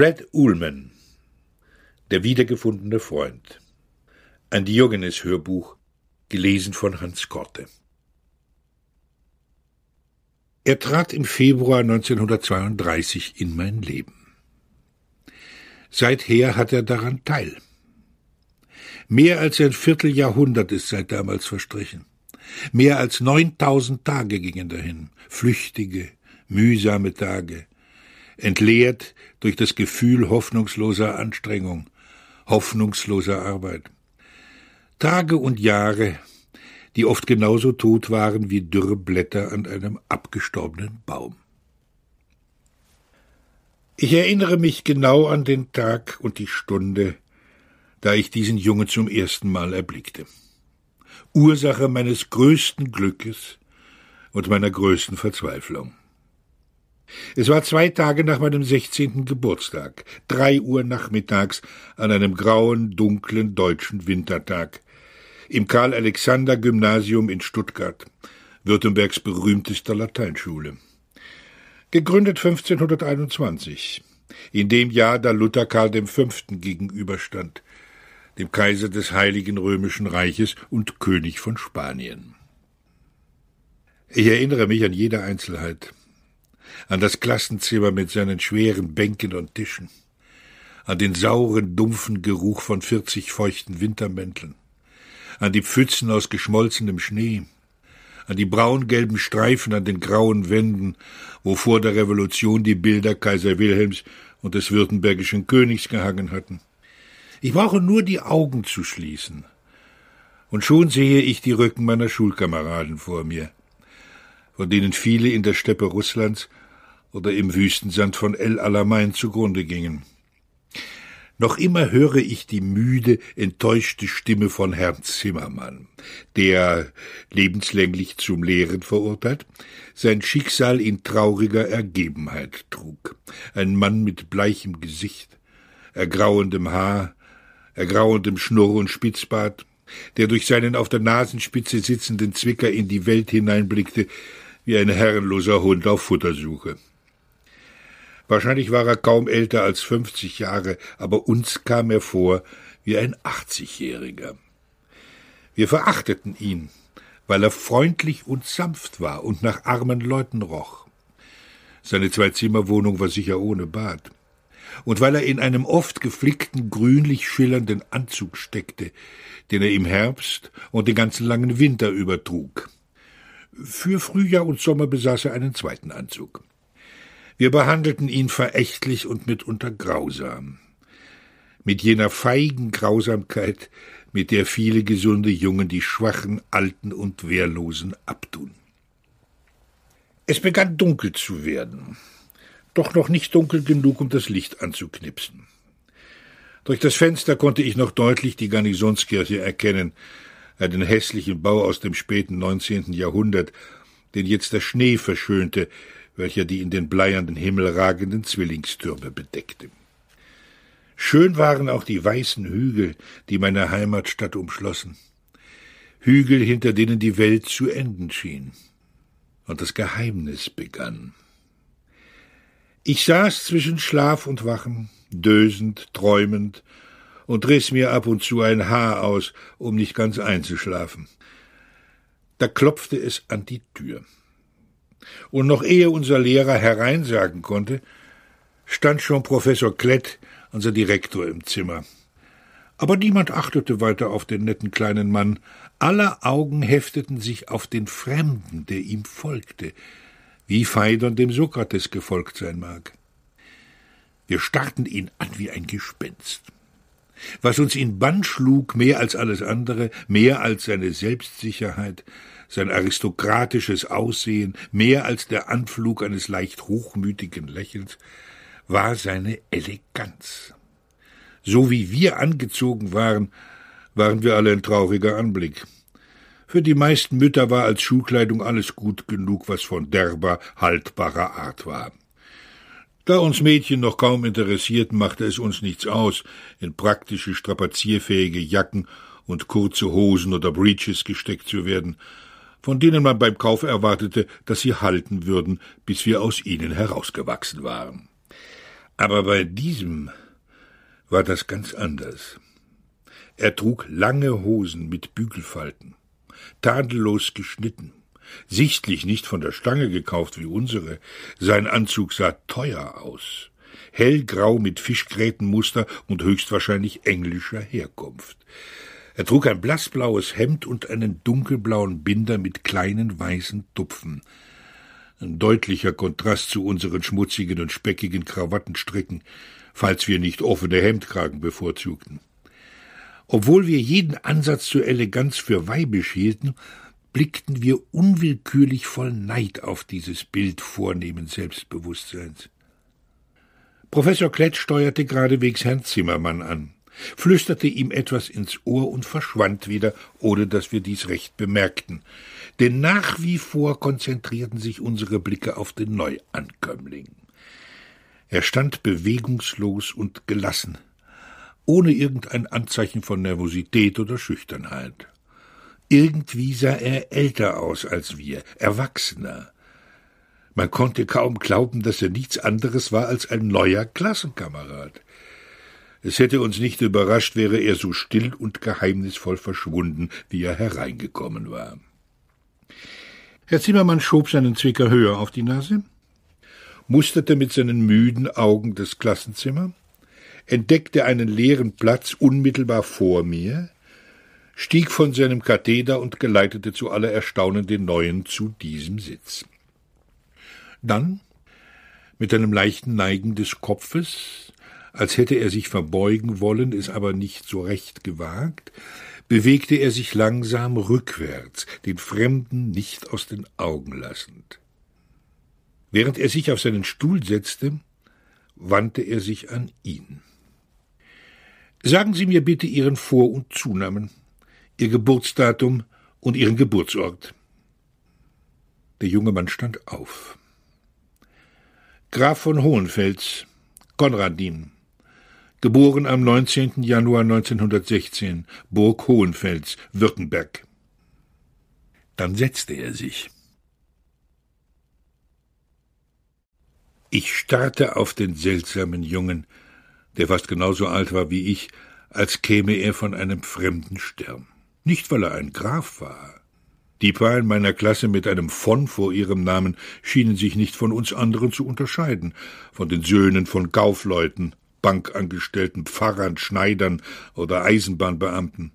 Fred Ullman Der wiedergefundene Freund Ein Diogenes-Hörbuch, gelesen von Hans Korte Er trat im Februar 1932 in mein Leben. Seither hat er daran teil. Mehr als ein Vierteljahrhundert ist seit damals verstrichen. Mehr als 9000 Tage gingen dahin, flüchtige, mühsame Tage, entleert durch das Gefühl hoffnungsloser Anstrengung, hoffnungsloser Arbeit. Tage und Jahre, die oft genauso tot waren wie dürre Blätter an einem abgestorbenen Baum. Ich erinnere mich genau an den Tag und die Stunde, da ich diesen Jungen zum ersten Mal erblickte. Ursache meines größten Glückes und meiner größten Verzweiflung. Es war zwei Tage nach meinem 16. Geburtstag, drei Uhr nachmittags, an einem grauen, dunklen deutschen Wintertag, im Karl-Alexander-Gymnasium in Stuttgart, Württembergs berühmtester Lateinschule. Gegründet 1521, in dem Jahr, da Luther Karl V. gegenüberstand, dem Kaiser des Heiligen Römischen Reiches und König von Spanien. Ich erinnere mich an jede Einzelheit an das Klassenzimmer mit seinen schweren Bänken und Tischen, an den sauren, dumpfen Geruch von vierzig feuchten Wintermänteln, an die Pfützen aus geschmolzenem Schnee, an die braungelben Streifen an den grauen Wänden, wo vor der Revolution die Bilder Kaiser Wilhelms und des württembergischen Königs gehangen hatten. Ich brauche nur die Augen zu schließen, und schon sehe ich die Rücken meiner Schulkameraden vor mir, von denen viele in der Steppe Russlands oder im Wüstensand von El Alamein zugrunde gingen. Noch immer höre ich die müde, enttäuschte Stimme von Herrn Zimmermann, der, lebenslänglich zum Lehren verurteilt, sein Schicksal in trauriger Ergebenheit trug. Ein Mann mit bleichem Gesicht, ergrauendem Haar, ergrauendem Schnurr und Spitzbart, der durch seinen auf der Nasenspitze sitzenden Zwicker in die Welt hineinblickte, wie ein herrenloser Hund auf Futtersuche. Wahrscheinlich war er kaum älter als fünfzig Jahre, aber uns kam er vor wie ein achtzigjähriger. Wir verachteten ihn, weil er freundlich und sanft war und nach armen Leuten roch. Seine Zwei-Zimmer-Wohnung war sicher ohne Bad. Und weil er in einem oft geflickten, grünlich schillernden Anzug steckte, den er im Herbst und den ganzen langen Winter übertrug. Für Frühjahr und Sommer besaß er einen zweiten Anzug. Wir behandelten ihn verächtlich und mitunter grausam. Mit jener feigen Grausamkeit, mit der viele gesunde Jungen die Schwachen, Alten und Wehrlosen abtun. Es begann dunkel zu werden, doch noch nicht dunkel genug, um das Licht anzuknipsen. Durch das Fenster konnte ich noch deutlich die Garnisonskirche erkennen, einen hässlichen Bau aus dem späten 19. Jahrhundert, den jetzt der Schnee verschönte, welcher die in den bleiernden Himmel ragenden Zwillingstürme bedeckte. Schön waren auch die weißen Hügel, die meine Heimatstadt umschlossen. Hügel, hinter denen die Welt zu enden schien. Und das Geheimnis begann. Ich saß zwischen Schlaf und Wachen, dösend, träumend, und riss mir ab und zu ein Haar aus, um nicht ganz einzuschlafen. Da klopfte es an die Tür. Und noch ehe unser Lehrer hereinsagen konnte, stand schon Professor Klett, unser Direktor, im Zimmer. Aber niemand achtete weiter auf den netten kleinen Mann. Aller Augen hefteten sich auf den Fremden, der ihm folgte, wie Phaidon dem Sokrates gefolgt sein mag. Wir starrten ihn an wie ein Gespenst. Was uns in Bann schlug, mehr als alles andere, mehr als seine Selbstsicherheit, sein aristokratisches Aussehen, mehr als der Anflug eines leicht hochmütigen Lächelns, war seine Eleganz. So wie wir angezogen waren, waren wir alle ein trauriger Anblick. Für die meisten Mütter war als Schulkleidung alles gut genug, was von derber, haltbarer Art war. Da uns Mädchen noch kaum interessierten, machte es uns nichts aus, in praktische, strapazierfähige Jacken und kurze Hosen oder Breeches gesteckt zu werden, von denen man beim Kauf erwartete, dass sie halten würden, bis wir aus ihnen herausgewachsen waren. Aber bei diesem war das ganz anders. Er trug lange Hosen mit Bügelfalten, tadellos geschnitten, sichtlich nicht von der Stange gekauft wie unsere, sein Anzug sah teuer aus, hellgrau mit Fischgrätenmuster und höchstwahrscheinlich englischer Herkunft. Er trug ein blassblaues Hemd und einen dunkelblauen Binder mit kleinen weißen Tupfen. Ein deutlicher Kontrast zu unseren schmutzigen und speckigen Krawattenstricken, falls wir nicht offene Hemdkragen bevorzugten. Obwohl wir jeden Ansatz zur Eleganz für weibisch hielten, blickten wir unwillkürlich voll Neid auf dieses Bild vornehmen Selbstbewusstseins. Professor Klett steuerte geradewegs Herrn Zimmermann an flüsterte ihm etwas ins Ohr und verschwand wieder, ohne dass wir dies recht bemerkten. Denn nach wie vor konzentrierten sich unsere Blicke auf den Neuankömmling. Er stand bewegungslos und gelassen, ohne irgendein Anzeichen von Nervosität oder Schüchternheit. Irgendwie sah er älter aus als wir, erwachsener. Man konnte kaum glauben, dass er nichts anderes war als ein neuer Klassenkamerad. Es hätte uns nicht überrascht, wäre er so still und geheimnisvoll verschwunden, wie er hereingekommen war. Herr Zimmermann schob seinen Zwicker höher auf die Nase, musterte mit seinen müden Augen das Klassenzimmer, entdeckte einen leeren Platz unmittelbar vor mir, stieg von seinem Katheder und geleitete zu aller Erstaunen den neuen zu diesem Sitz. Dann, mit einem leichten Neigen des Kopfes, als hätte er sich verbeugen wollen, es aber nicht so recht gewagt, bewegte er sich langsam rückwärts, den Fremden nicht aus den Augen lassend. Während er sich auf seinen Stuhl setzte, wandte er sich an ihn. Sagen Sie mir bitte Ihren Vor- und Zunamen, Ihr Geburtsdatum und Ihren Geburtsort. Der junge Mann stand auf. Graf von Hohenfels, Konradin, geboren am 19. Januar 1916, Burg Hohenfels, Württemberg. Dann setzte er sich. Ich starrte auf den seltsamen Jungen, der fast genauso alt war wie ich, als käme er von einem fremden Stern. Nicht, weil er ein Graf war. Die paar in meiner Klasse mit einem von vor ihrem Namen schienen sich nicht von uns anderen zu unterscheiden, von den Söhnen von Kaufleuten Bankangestellten, Pfarrern, Schneidern oder Eisenbahnbeamten.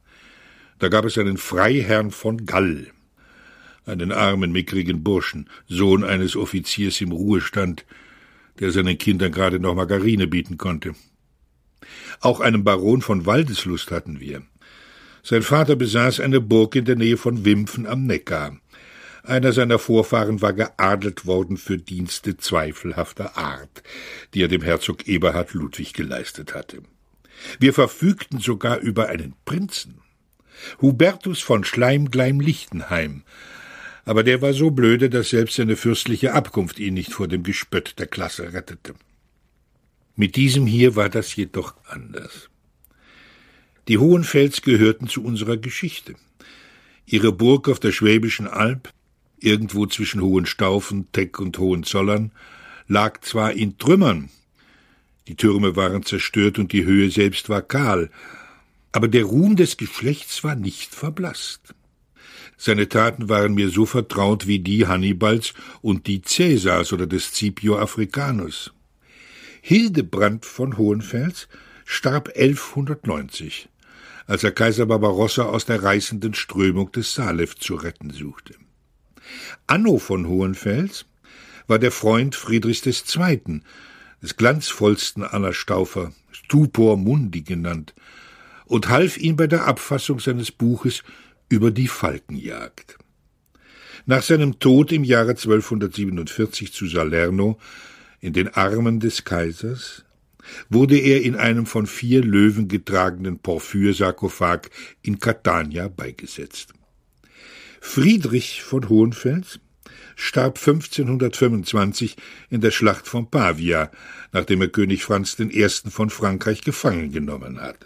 Da gab es einen Freiherrn von Gall, einen armen, mickrigen Burschen, Sohn eines Offiziers im Ruhestand, der seinen Kindern gerade noch Margarine bieten konnte. Auch einen Baron von Waldeslust hatten wir. Sein Vater besaß eine Burg in der Nähe von Wimpfen am Neckar. Einer seiner Vorfahren war geadelt worden für Dienste zweifelhafter Art, die er dem Herzog Eberhard Ludwig geleistet hatte. Wir verfügten sogar über einen Prinzen. Hubertus von Schleimgleim-Lichtenheim. Aber der war so blöde, dass selbst seine fürstliche Abkunft ihn nicht vor dem Gespött der Klasse rettete. Mit diesem hier war das jedoch anders. Die Hohenfels gehörten zu unserer Geschichte. Ihre Burg auf der Schwäbischen Alb, irgendwo zwischen Hohenstaufen, Teck und Hohenzollern, lag zwar in Trümmern, die Türme waren zerstört und die Höhe selbst war kahl, aber der Ruhm des Geschlechts war nicht verblaßt. Seine Taten waren mir so vertraut wie die Hannibals und die Cäsars oder des Scipio Africanus. Hildebrand von Hohenfels starb 1190, als er Kaiser Barbarossa aus der reißenden Strömung des Salef zu retten suchte. Anno von Hohenfels war der Freund Friedrichs II., des glanzvollsten Anna Staufer, Stupor Mundi genannt, und half ihm bei der Abfassung seines Buches über die Falkenjagd. Nach seinem Tod im Jahre 1247 zu Salerno, in den Armen des Kaisers, wurde er in einem von vier Löwen getragenen Porphyrsarkophag in Catania beigesetzt. Friedrich von Hohenfels starb 1525 in der Schlacht von Pavia, nachdem er König Franz I. von Frankreich gefangen genommen hatte.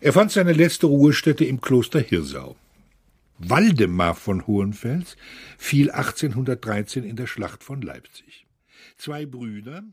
Er fand seine letzte Ruhestätte im Kloster Hirsau. Waldemar von Hohenfels fiel 1813 in der Schlacht von Leipzig. Zwei Brüder